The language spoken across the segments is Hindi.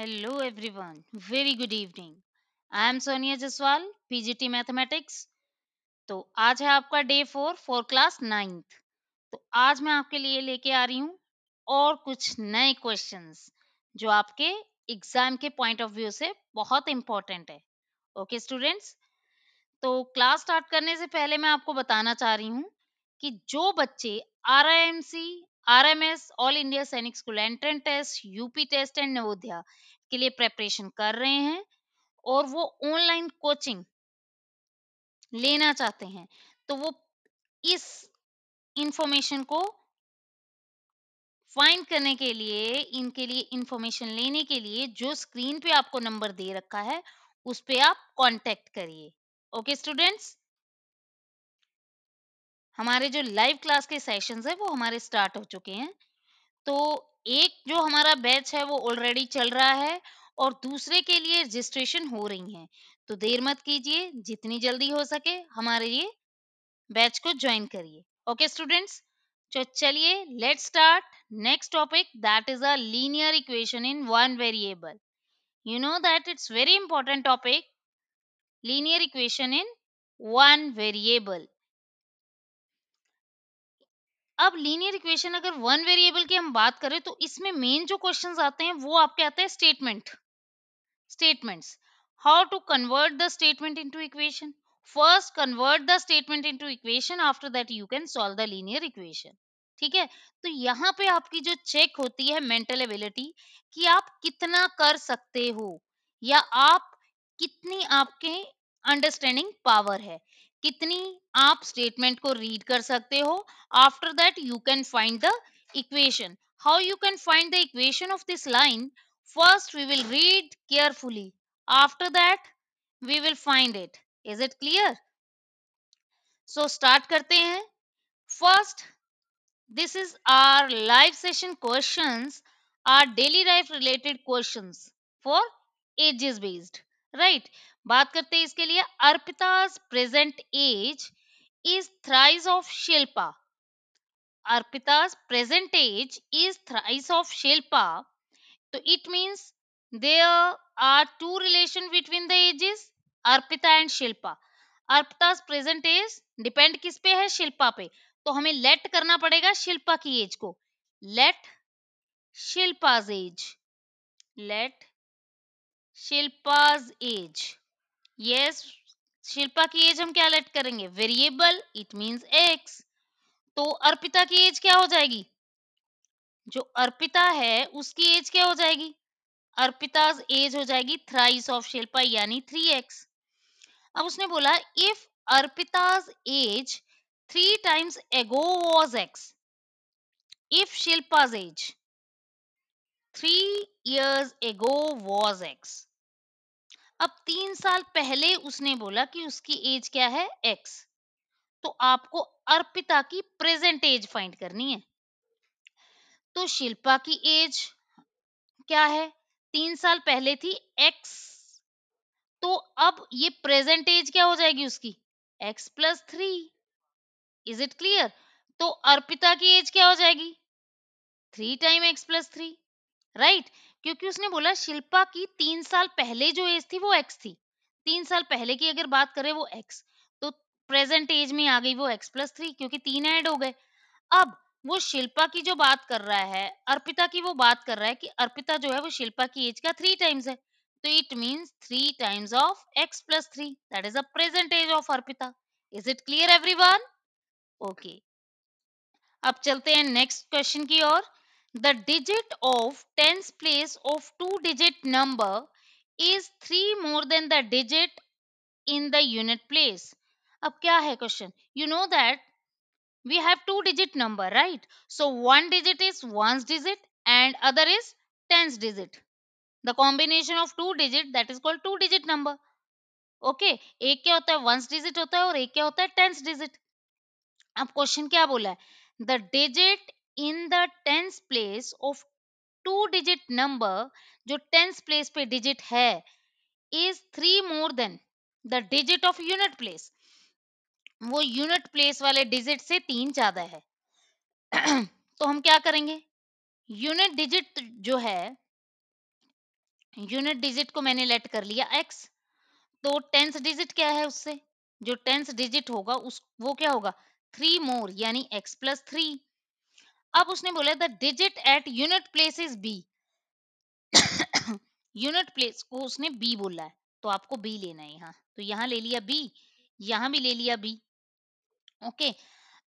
Hello everyone very good evening I am Sonia Jaswal PGT mathematics तो आज है आपका day four four class ninth तो आज मैं आपके लिए लेके आ रही हूँ और कुछ नए क्वेश्चंस जो आपके एग्जाम के पॉइंट ऑफ व्यू से बहुत इंपॉर्टेंट है ओके okay, स्टूडेंट्स तो क्लास स्टार्ट करने से पहले मैं आपको बताना चाह रही हूँ कि जो बच्चे R RMS all India Sainik school entrance test UP test and Navodaya के लिए प्रेपरेशन कर रहे हैं और वो ऑनलाइन कोचिंग लेना चाहते हैं तो वो इस इंफॉर्मेशन को फाइंड करने के लिए इनके लिए इंफॉर्मेशन लेने के लिए जो स्क्रीन पे आपको नंबर दे रखा है उस पे आप कांटेक्ट करिए ओके स्टूडेंट्स हमारे जो लाइव क्लास के सेशंस है वो हमारे स्टार्ट हो चुके हैं तो एक जो हमारा बैच है वो ऑलरेडी चल रहा है और दूसरे के लिए रजिस्ट्रेशन हो रही है तो देर मत कीजिए जितनी जल्दी हो सके हमारे ये बैच को ज्वाइन करिए ओके स्टूडेंट्स तो चलिए let start next topic that is er equation in one variable you know that it's very important topic linear equation in one variable अब लीनियर इक्वेशन अगर वन वेरिएबल की हम बात करें तो इसमें मेन जो क्वेश्चंस आते हैं वो आपके आते हैं statement statements how to convert the statement into equation first convert the statement into equation after that you can solve the linear equation ठीक है तो यहाँ पे आपकी जो चेक होती है मेंटल एबिलिटी कि आप कितना कर सकते हो या आप कितनी आपके अंडरस्टैंडिंग पावर है कितनी आप स्टेटमेंट को रीड कर सकते हो after that you can find the equation how you can find the equation of this line first we will read carefully after that we will find it is it clear so start करते हैं first this is our live session question our daily life related question for ages based right बात करते हैं इसके लिए Arpita's present age is thrice of Shilpa Arpita's present age is thrice of Shilpa तो it means there are two relation between the ages Arpita and Shilpa Arpita present age depend किस पे है शिल्पा पे तो हमें लेट करना पड़ेगा शिल्पा की एज को let Shilpa's age let Shilpa's age yes Shilpa की एज हम क्या लेट करेंगे वेरिएबल इट मींस एक्स तो अर्पिता की एज क्या हो जाएगी जो अर्पिता है उसकी एज क्या हो जाएगी अर्पिता एज हो जाएगी थ्राइस ऑफ शिल्पा यानी थ्री एक्स अब उसने बोला if Arpita's age three times ago was x if Shilpa's age three years ago was x अब तीन साल पहले उसने बोला कि उसकी एज क्या है एक्स तो आपको अर्पिता की प्रेजेंट एज फाइंड करनी है तो शिल्पा की एज क्या है तीन साल पहले थी एक्स तो अब ये प्रेजेंट एज क्या हो जाएगी उसकी x plus three is it clear तो अर्पिता की एज क्या हो जाएगी three time x plus three right क्योंकि उसने बोला शिल्पा की तीन साल पहले जो एज थी वो एक्स थी तीन साल पहले की अगर बात करें वो एक्स तो प्रेजेंट एज में आ गई वो एक्स प्लस थ्री क्योंकि तीन ऐड हो गए अब वो शिल्पा की जो बात कर रहा है अर्पिता की वो बात कर रहा है कि अर्पिता जो है वो शिल्पा की एज का थ्री टाइम्स है तो it means three times of x plus three that is a present age of Arpita is it clear one okay अब चलते हैं नेक्स्ट क्वेश्चन की ओर The digit of tens place of two digit number is three more than the digit in the unit place. अब क्या है question you know that we have two digit number right so one digit is ones digit and other is tens digit the combination of two digit that is called two digit number okay एक क्या होता है वंस डिजिट होता है और एक क्या होता है टेंस डिजिट अब क्वेश्चन क्या बोला है the digit in the tens place of two digit number जो टेंस प्लेस पे डिजिट है is three more than the digit of unit place वो यूनिट प्लेस वाले डिजिट से तीन ज्यादा है तो हम क्या करेंगे यूनिट डिजिट जो है यूनिट डिजिट को मैंने लेट कर लिया एक्स तो टेंस डिजिट क्या है उससे जो टेंस डिजिट होगा उस वो क्या होगा थ्री मोर यानी एक्स प्लस थ्री अब उसने बोला the digit at unit place is b unit place को उसने बी बोला है तो आपको बी लेना है यहाँ तो यहाँ ले लिया बी यहाँ भी ले लिया बी ओके okay.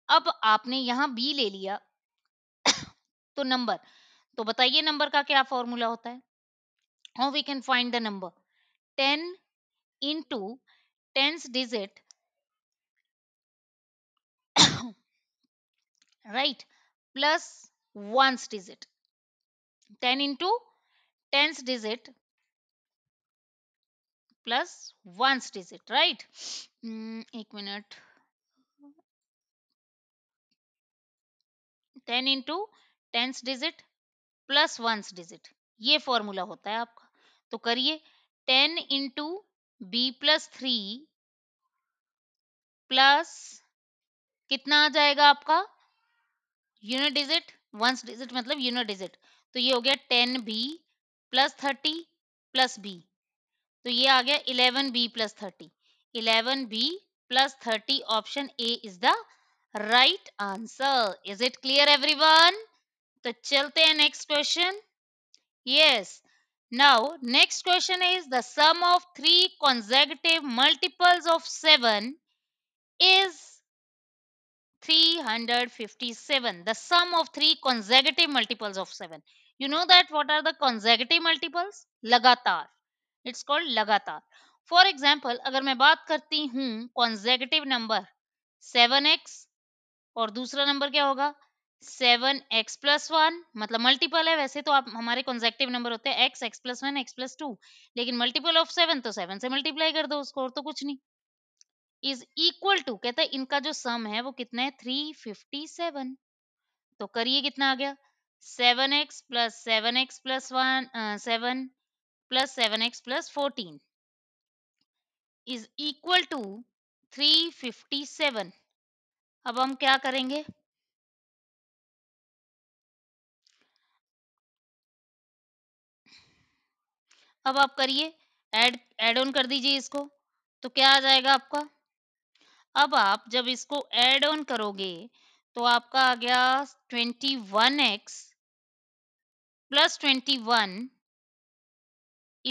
अब आपने यहाँ बी ले लिया तो नंबर तो बताइए नंबर का क्या फॉर्मूला होता है how we can find the number ten into tens digit right plus ones digit 10 into tens digit plus ones digit right mm, एक minute 10 into tens digit plus ones digit ये फॉर्मूला होता है आपका तो करिए 10 into b plus three plus कितना आ जाएगा आपका यूनिट डिजिट वंस डिजिट मतलब यूनिट डिजिट तो ये हो गया ten b plus thirty plus b तो ये आ गया eleven b plus thirty eleven b plus thirty option A is the right answer is it clear everyone तो चलते हैं next question yes now next question is the sum of three consecutive multiples of seven is 357. The sum of three consecutive multiples of 7. You know that what are the consecutive multiples? Lagatar. It's called lagatar. For example अगर मैं बात करती हूँ कॉन्जेगेटिव नंबर सेवन एक्स और दूसरा नंबर क्या होगा सेवन एक्स प्लस वन मतलब मल्टीपल है वैसे तो आप हमारे कॉन्जेक्टिव नंबर होते हैं x x plus one x plus two लेकिन मल्टीपल ऑफ सेवन तो सेवन से मल्टीप्लाई कर दो उसको और तो कुछ नहीं इज इक्वल टू कहता है इनका जो सम है वो कितना है थ्री फिफ्टी सेवन तो करिए कितना आ गया seven x plus seven x plus one seven plus seven x plus fourteen is equal to three fifty seven अब हम क्या करेंगे अब आप करिए ऐड ऐड ऑन कर दीजिए इसको तो क्या आ जाएगा आपका अब आप जब इसको एड ऑन करोगे तो आपका आ गया twenty one x plus twenty one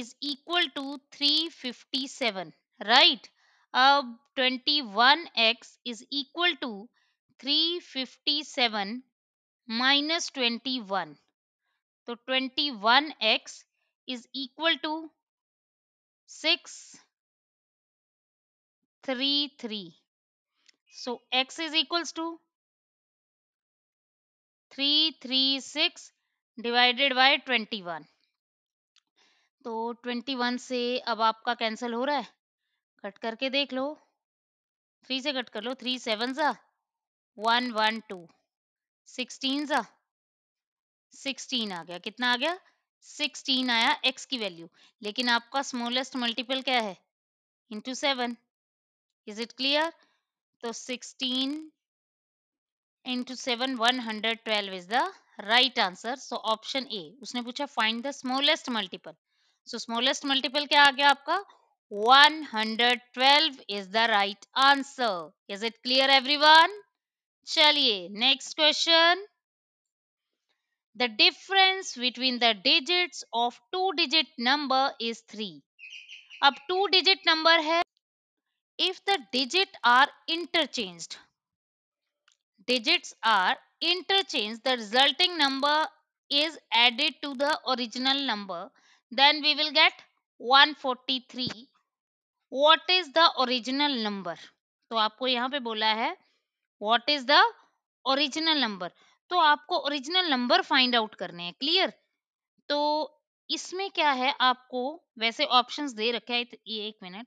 is equal to three fifty seven right अब twenty one x is equal to three fifty seven minus twenty one तो twenty one x is equal to six three three So x is equals to 336 divided by 21 तो 21 से अब आपका कैंसिल हो रहा है कट करके देख लो 3 से कट कर लो 3 सेवन सा वन वन टू सिक्सटीन सा सिक्सटीन आ गया कितना आ गया 16 आया x की वैल्यू लेकिन आपका स्मॉलेस्ट मल्टीपल क्या है into seven is it clear तो 16 into 7 112 is the right answer so option a usne pucha find the smallest multiple so smallest multiple kya aa gaya aapka 112 is the right answer is it clear everyone chaliye next question the difference between the digits of two digit number is 3 अब टू डिजिट नंबर है if the digit are interchanged digits are interchanged the resulting number is added to the original number then we will get 143 what is the original number तो आपको यहाँ पे बोला है what is the original number तो आपको original number find out करने हैं clear तो इसमें क्या है आपको वैसे options दे रखे हैं एक मिनट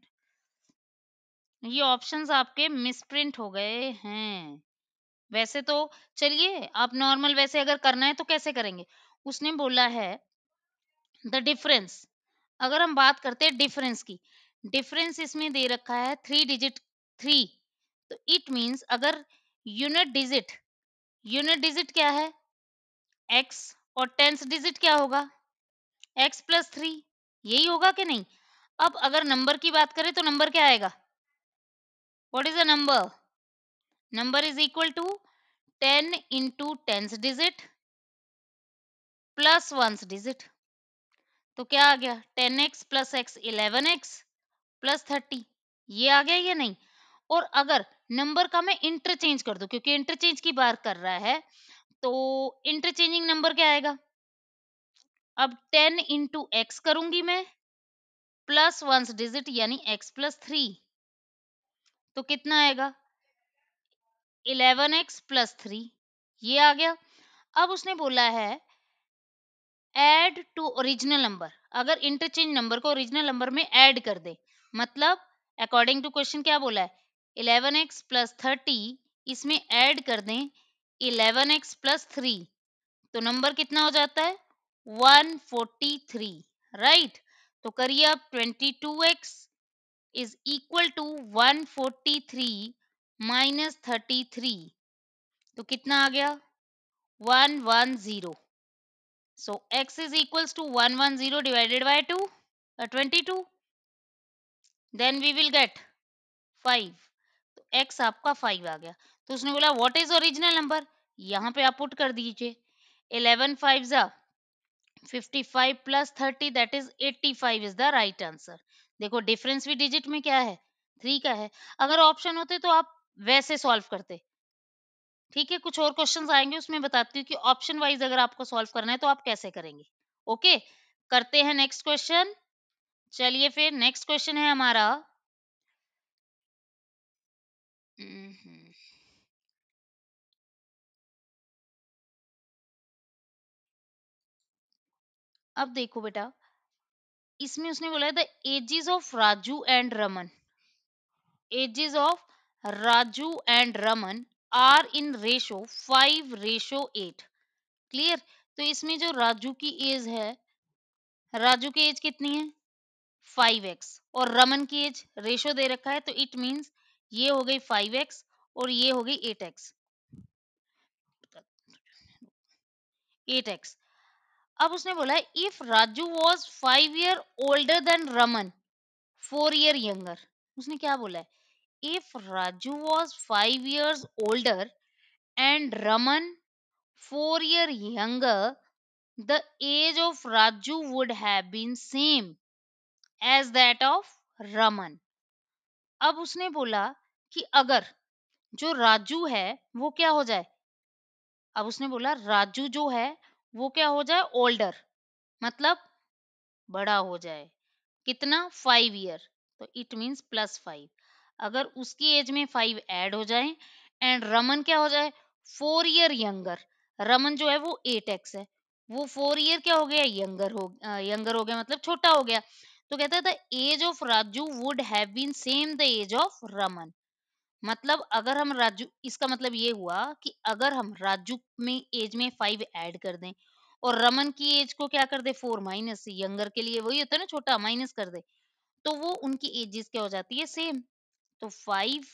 ये ऑप्शंस आपके मिसप्रिंट हो गए हैं वैसे तो चलिए आप नॉर्मल वैसे अगर करना है तो कैसे करेंगे उसने बोला है द डिफरेंस अगर हम बात करते हैं डिफरेंस की डिफरेंस इसमें दे रखा है थ्री डिजिट थ्री तो इट मींस अगर यूनिट डिजिट यूनिट डिजिट क्या है एक्स और टेंस डिजिट क्या होगा एक्स प्लस थ्री यही होगा कि नहीं अब अगर नंबर की बात करें तो नंबर क्या आएगा What is the number? Number is equal to 10 into tens digit plus ones digit तो क्या आ गया ten x plus x eleven x plus thirty ये आ गया या नहीं और अगर नंबर का मैं इंटरचेंज कर दू क्योंकि इंटरचेंज की बात कर रहा है तो इंटरचेंजिंग नंबर क्या आएगा अब टेन इंटू एक्स करूंगी मैं प्लस वंस डिजिट यानी एक्स प्लस थ्री तो कितना आएगा इलेवन एक्स प्लस थ्री ये आ गया अब उसने बोला है एड टू ओरिजिनल नंबर अगर इंटरचेंज नंबर को ओरिजिनल नंबर में एड कर दे मतलब अकॉर्डिंग टू क्वेश्चन क्या बोला है इलेवन एक्स प्लस थर्टी इसमें ऐड कर दें इलेवन एक्स प्लस थ्री तो नंबर कितना हो जाता है वन फोर्टी थ्री राइट तो करिए आप twenty two x is equal to 143 minus thirty three तो कितना आ गया one one zero so x is equals to one one zero divided by two twenty two then we will get five तो आपका 5 आ गया तो उसने बोला व्हाट इज ओरिजिनल नंबर यहाँ पे आप पुट कर दीजिए इलेवन फाइव जा fifty plus that is eighty is the right answer देखो डिफरेंस भी डिजिट में क्या है थ्री का है अगर ऑप्शन होते तो आप वैसे सॉल्व करते ठीक है कुछ और क्वेश्चन आएंगे उसमें बताती हूँ कि ऑप्शन वाइज अगर आपको सॉल्व करना है तो आप कैसे करेंगे ओके करते हैं नेक्स्ट क्वेश्चन चलिए फिर नेक्स्ट क्वेश्चन है हमारा अब देखो बेटा इसमें उसने बोला the ages of Raju and Raman ages of Raju and Raman are in ratio five ratio eight clear तो इसमें जो राजू की एज है राजू की एज कितनी है फाइव एक्स और रमन की एज रेशो दे रखा है तो इट मीन्स ये हो गई फाइव एक्स और ये हो गई एट एक्स एट एक्स अब उसने बोला if Raju was five year older than Raman four year younger उसने क्या बोला है if Raju was five years older and Raman four year younger the age of Raju would have been same age that of Raman अब उसने बोला कि अगर जो राजू है वो क्या हो जाए अब उसने बोला राजू जो है वो क्या हो जाए ओल्डर मतलब बड़ा हो जाए कितना फाइव ईयर तो इट मीन्स प्लस फाइव अगर उसकी एज में फाइव ऐड हो जाए एंड रमन क्या हो जाए फोर ईयर यंगर रमन जो है वो एट एक्स है वो फोर ईयर क्या हो गया यंगर हो यंगर हो गया मतलब छोटा हो गया तो कहता है the age of Raju would have been same the age of Raman मतलब अगर हम राजू इसका मतलब ये हुआ कि अगर हम राजू में एज में फाइव ऐड कर दें और रमन की एज को क्या कर दे फोर माइनस यंगर के लिए वही होता है ना छोटा माइनस कर दे तो वो उनकी एजेस क्या हो जाती है सेम तो फाइव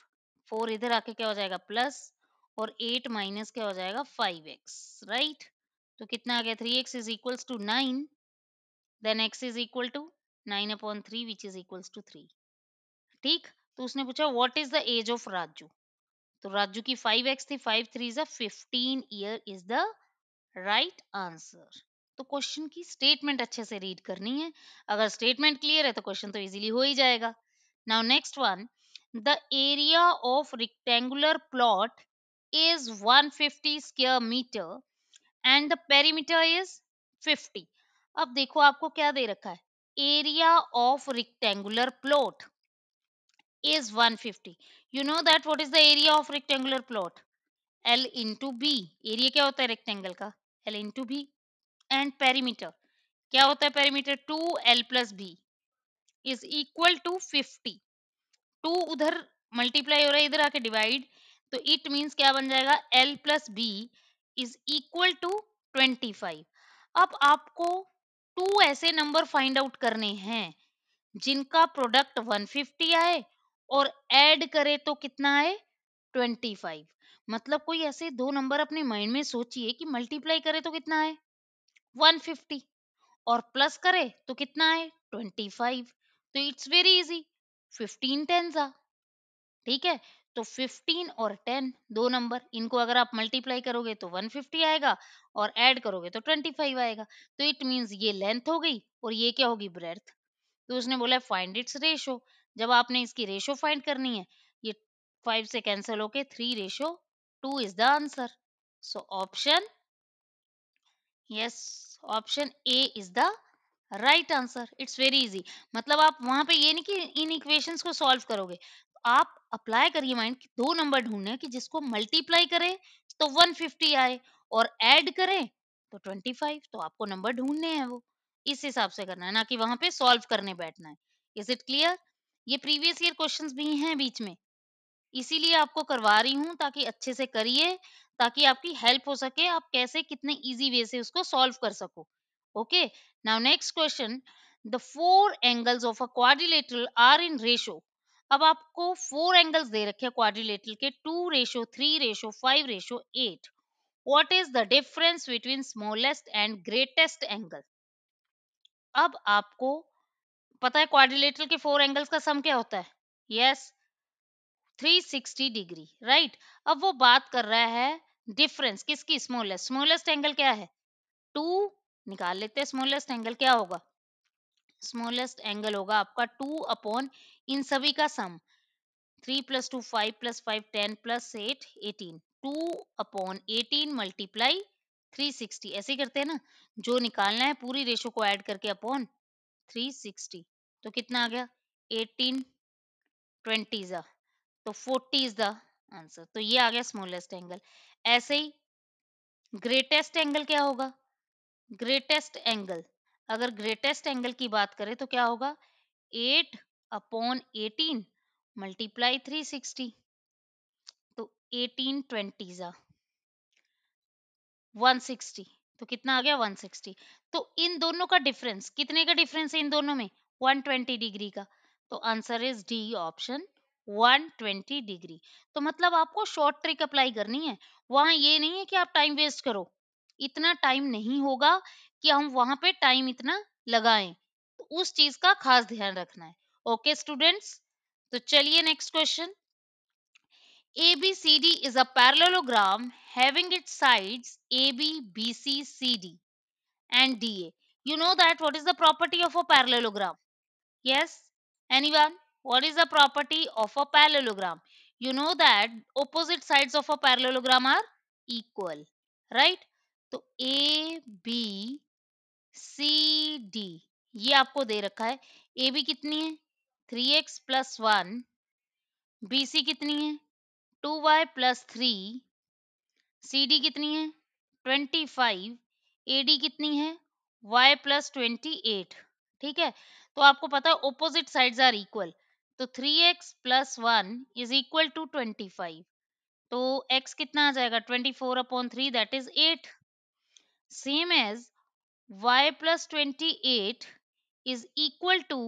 फोर इधर आके क्या हो जाएगा प्लस और एट माइनस क्या हो जाएगा फाइव एक्स राइट तो कितना आ गया three x is equal to nine then x is equal to nine upon three which is equals to three ठीक तो उसने पूछा what is the age of Raju तो राजू की फाइव एक्स थी five three is fifteen year is the right answer तो क्वेश्चन की स्टेटमेंट अच्छे से रीड करनी है अगर स्टेटमेंट क्लियर है तो क्वेश्चन तो इजीली हो ही जाएगा now next one the area of rectangular plot is 150 square metre and the perimeter is 50 अब देखो आपको क्या दे रखा है area of rectangular plot is 150 you know that what is the area of rectangular plot l into b area क्या होता है rectangle का l into b and perimeter क्या होता है perimeter 2l plus b is equal to 50 2 उधर multiply हो रहा है इधर आके divide तो it means क्या बन जाएगा l plus b is equal to 25 अब आपको टू ऐसे नंबर फाइंड आउट करने हैं जिनका प्रोडक्ट 150 आए और ऐड करें तो कितना है ट्वेंटी फाइव मतलब कोई ऐसे दो नंबर अपने माइंड में सोचिए कि मल्टीप्लाई करे तो कितना है वन फिफ्टी और प्लस करे तो कितना है ट्वेंटी फाइव तो it's very easy fifteen ten था ठीक है तो 15 और 10 दो नंबर इनको अगर आप मल्टीप्लाई करोगे तो 150 आएगा और ऐड करोगे तो 25 आएगा तो इट मींस ये लेंथ हो गई और ये क्या होगी ब्रेथ तो उसने बोला फाइंड इट्स रेशो जब आपने इसकी रेशो फाइंड करनी है ये फाइव से कैंसिल होके three ratio two is the answer so option yes option A is the right answer it's very easy मतलब आप वहां पे ये नहीं कि इन इक्वेशंस को सॉल्व करोगे आप अप्लाई करिए माइंड कि दो नंबर ढूंढने कि जिसको मल्टीप्लाई करें तो 150 आए और ऐड करें तो 25 तो आपको नंबर ढूंढने हैं वो इस हिसाब से करना है ना कि वहां पे सॉल्व करने बैठना है इज इट क्लियर ये प्रीवियस ईयर क्वेश्चंस भी हैं बीच में इसीलिए आपको करवा रही हूँ ताकि अच्छे से करिए ताकि आपकी हेल्प हो सके आप कैसे कितने इजी वे से उसको सॉल्व कर सको okay now next question the four angles of a quadrilateral are in ratio अब आपको फोर एंगल्स दे रखे हैं क्वाड्रिलेटरल के two ratio three ratio five ratio eight what is the difference between smallest and greatest angle अब आपको पता है क्वाड्रिलेटरल के फोर एंगल्स का सम क्या होता है yes three sixty degree right अब वो बात कर रहा है डिफरेंस किसकी स्मॉलेस्ट स्मॉलेस्ट एंगल क्या है टू निकाल लेते हैं स्मॉलेस्ट एंगल क्या होगा स्मॉलेस्ट एंगल होगा आपका टू अपॉन इन सभी का sum three plus two five plus five ten plus eight eighteen two upon eighteen multiply three sixty ऐसे करते हैं ना जो निकालना है पूरी रेशो को ऐड करके अपॉन थ्री सिक्सटी तो कितना आ गया एटीन ट्वेंटी तो फोर्टी इज द आंसर तो ये आ गया स्मॉलेस्ट एंगल ऐसे ही ग्रेटेस्ट एंगल क्या होगा ग्रेटेस्ट एंगल अगर ग्रेटेस्ट एंगल की बात करें तो क्या होगा eight upon eighteen multiply three sixty तो एटीन ट्वेंटी वन सिक्सटी तो कितना आ गया वन सिक्सटी तो इन दोनों का डिफरेंस कितने का डिफरेंस है इन दोनों में 120 डिग्री का तो answer is D option 120 degree तो मतलब आपको शॉर्ट ट्रिक अप्लाई करनी है वहां ये नहीं है कि आप टाइम वेस्ट करो इतना टाइम नहीं होगा कि हम वहां पे टाइम इतना लगाएं तो उस चीज का खास ध्यान रखना है ओके स्टूडेंट्स तो चलिए next question having it side A B B C C D and D A you know that what is the property of a parallelogram Yes? Anyone? What is the property of a parallelogram? You know that opposite sides of a parallelogram are equal. Right? तो A, B, C, D ये आपको दे रखा है ए बी कितनी है three x plus one B C कितनी है two y plus three C D कितनी है ट्वेंटी फाइव ए डी कितनी है वाई प्लस ट्वेंटी एट ठीक है तो आपको पता है ओपोजिट साइड आर इक्वल तो 3x x plus one is equal to twenty five तो x कितना आ जाएगा 24 four upon three that is 8 same as y plus twenty eight is equal to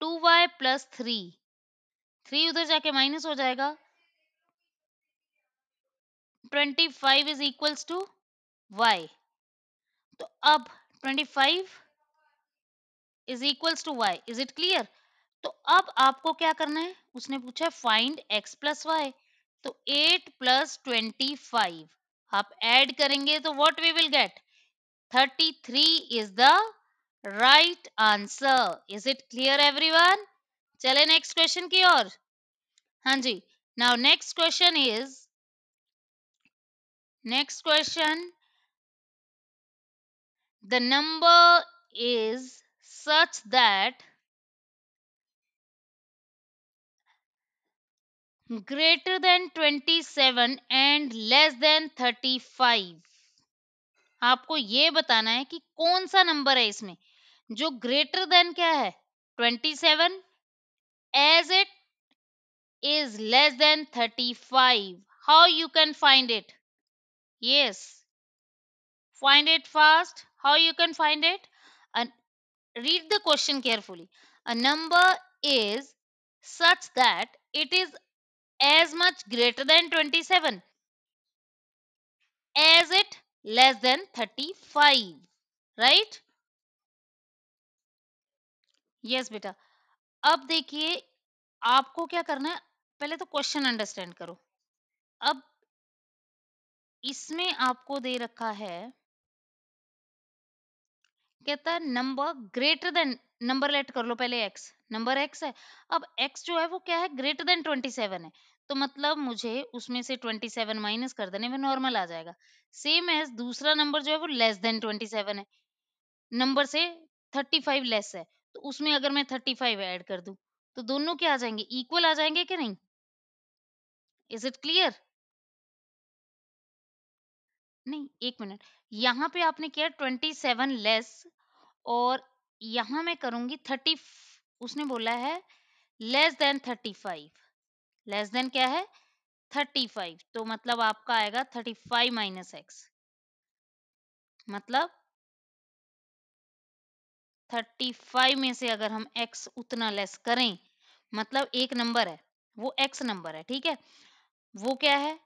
two y plus three three उधर जाके माइनस हो जाएगा 25 five is equals to y तो अब 25 is equal to y is it clear तो अब आपको क्या करना है उसने पूछा फाइंड एक्स प्लस वाई तो एट प्लस ट्वेंटी फाइव आप एड करेंगे तो what we will get thirty three is the right answer is it clear everyone चले नेक्स्ट क्वेश्चन की ओर हाँ जी now next question is next question the number is such that greater than 27 and less than 35 आपको ये बताना है कि कौन सा नंबर है इसमें जो ग्रेटर देन क्या है 27 as it is less than 35 how you can find it yes find it fast how you can find it read the question carefully a number is such that it is as much greater than 27 as it less than 35 right yes beta ab dekhiye aapko kya karna hai pehle to question understand karo ab isme aapko de rakha hai है कहता है number greater than number let कर लो पहले एक्स नंबर एक्स है अब एक्स जो है वो क्या है ग्रेटर देन ट्वेंटी सेवन है तो मतलब मुझे उसमें से ट्वेंटी सेवन माइनस कर देने में नॉर्मल आ जाएगा सेम एज दूसरा नंबर जो है वो लेस देन ट्वेंटी सेवन है नंबर से थर्टी फाइव लेस है तो उसमें अगर मैं थर्टी फाइव एड कर दू तो दोनों क्या आ जाएंगे इक्वल आ जाएंगे कि नहीं इज इट क्लियर नहीं एक मिनट यहाँ पे आपने किया ट्वेंटी सेवन लेस और यहाँ मैं करूंगी थर्टी उसने बोला है less than thirty five less than क्या है थर्टी फाइव तो मतलब आपका आएगा थर्टी फाइव माइनस एक्स मतलब थर्टी फाइव में से अगर हम एक्स उतना लेस करें मतलब एक नंबर है वो एक्स नंबर है ठीक है वो क्या है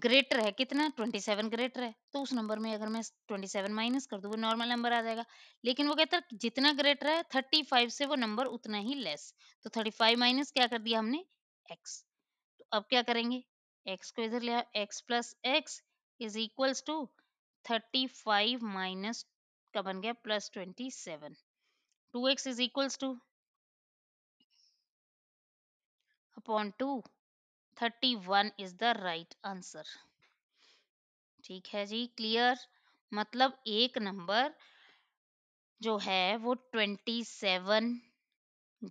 ग्रेटर है कितना 27 ग्रेटर है तो उस नंबर में अगर मैं 27 माइनस कर दूं वो नॉर्मल नंबर आ जाएगा लेकिन वो कहता है जितना ग्रेटर है 35 से वो नंबर उतना ही लेस तो 35 माइनस क्या कर दिया हमने x तो अब क्या करेंगे x को इधर ले x plus x is equals to thirty five minus का बन गया plus twenty seven two x is equals to upon two thirty one is the right answer ठीक है जी क्लियर मतलब एक नंबर जो है वो ट्वेंटी सेवन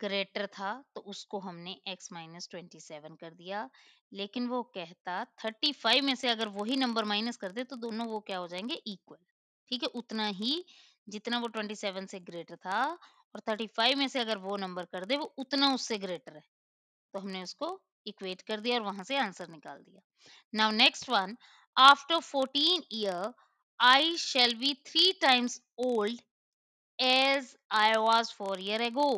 ग्रेटर था तो उसको हमने x माइनस ट्वेंटी सेवन कर दिया लेकिन वो कहता थर्टी फाइव में से अगर वही नंबर माइनस कर दे तो दोनों वो क्या हो जाएंगे इक्वल ठीक है उतना ही जितना वो ट्वेंटी सेवन से ग्रेटर था और थर्टी फाइव में से अगर वो नंबर कर दे वो उतना उससे ग्रेटर है तो हमने उसको इक्वेट कर दिया और वहां से आंसर निकाल दिया now next one after fourteen year I shall be three times old age I was four year ago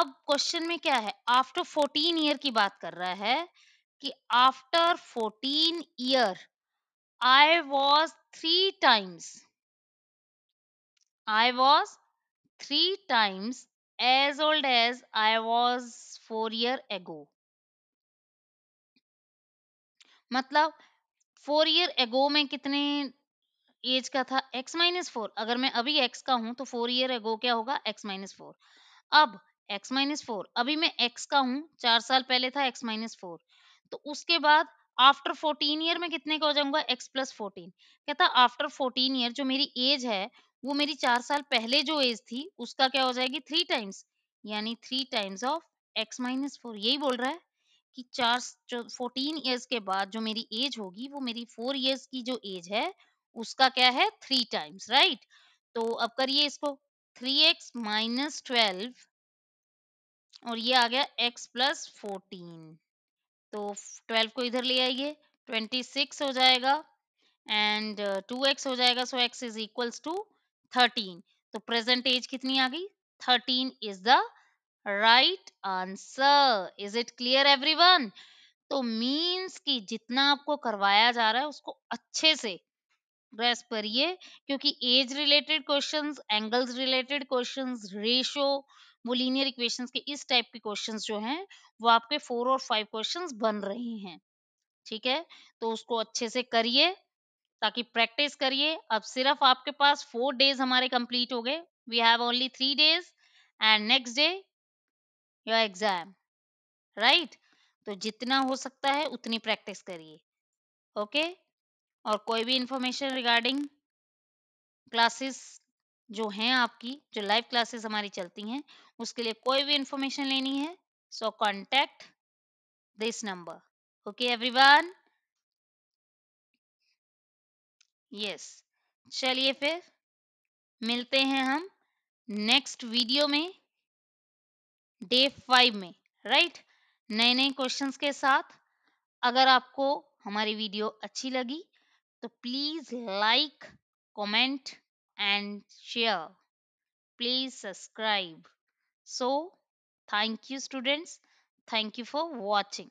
अब क्वेश्चन में क्या है आफ्टर फोर्टीन ईयर की बात कर रहा है कि after fourteen year I was three times I was three times age old age I was four year ago मतलब फोर ईयर एगो में कितने एज का था एक्स माइनस फोर अगर मैं अभी एक्स का हूं तो फोर ईयर एगो क्या होगा एक्स माइनस फोर अब एक्स माइनस फोर अभी मैं एक्स का हूं चार साल पहले था एक्स माइनस फोर तो उसके बाद आफ्टर फोर्टीन ईयर में कितने का हो जाऊंगा एक्स प्लस फोर्टीन कहता आफ्टर फोर्टीन ईयर जो मेरी एज है वो मेरी चार साल पहले जो एज थी उसका क्या हो जाएगी थ्री टाइम्स यानी three times of x minus four यही बोल रहा है कि चार फोर्टीन ईयर्स के बाद जो मेरी एज होगी वो मेरी फोर ईयर्स की जो एज है उसका क्या है थ्री टाइम्स राइट तो अब करिए इसको थ्री एक्स माइनस ट्वेल्व और ये आ गया एक्स प्लस फोर्टीन तो ट्वेल्व को इधर ले आइए ट्वेंटी सिक्स हो जाएगा एंड टू एक्स हो जाएगा so x is equals to thirteen तो प्रेजेंट एज कितनी आ गई thirteen is the right answer is it clear every तो मीन्स की जितना आपको करवाया जा रहा है उसको अच्छे से ग्रेस करिए क्योंकि age related questions angles related questions ratio वो लीनियर इक्वेशंस के इस टाइप के क्वेश्चंस जो हैं वो आपके फोर और फाइव क्वेश्चंस बन रहे हैं ठीक है तो उसको अच्छे से करिए ताकि प्रैक्टिस करिए अब सिर्फ आपके पास फोर डेज हमारे कंप्लीट हो गए we have only three days and next day your exam right तो जितना हो सकता है उतनी प्रैक्टिस करिए ओके और कोई भी इंफॉर्मेशन रिगार्डिंग क्लासेस जो हैं आपकी जो लाइव क्लासेस हमारी चलती हैं उसके लिए कोई भी इंफॉर्मेशन लेनी है so contact this number okay everyone yes चलिए फिर मिलते हैं हम नेक्स्ट वीडियो में डे फाइव में राइट नए नए क्वेश्चंस के साथ अगर आपको हमारी वीडियो अच्छी लगी तो please like comment and share please subscribe so thank you students thank you for watching